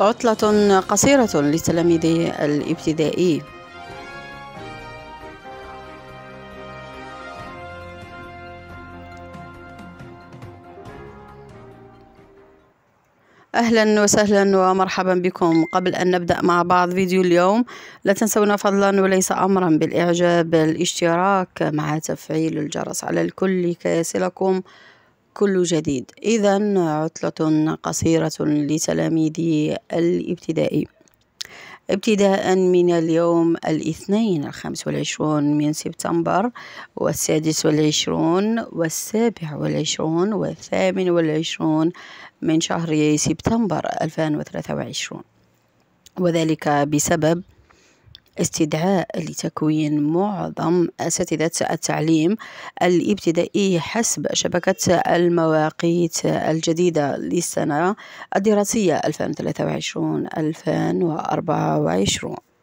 عطلة قصيرة لتلاميذ الابتدائي اهلا وسهلا ومرحبا بكم قبل ان نبدا مع بعض فيديو اليوم لا تنسونا فضلا وليس امرا بالاعجاب الاشتراك مع تفعيل الجرس على الكل كي يصلكم كل جديد إذا عطلة قصيرة لتلاميذي الابتدائي ابتداء من اليوم الاثنين الخامس والعشرون من سبتمبر والسادس والعشرون والسابع والعشرون والثامن والعشرون من شهر سبتمبر 2023 وذلك بسبب استدعاء لتكوين معظم أساتذة التعليم الابتدائي حسب شبكة المواقيت الجديدة للسنة الدراسية 2023-2024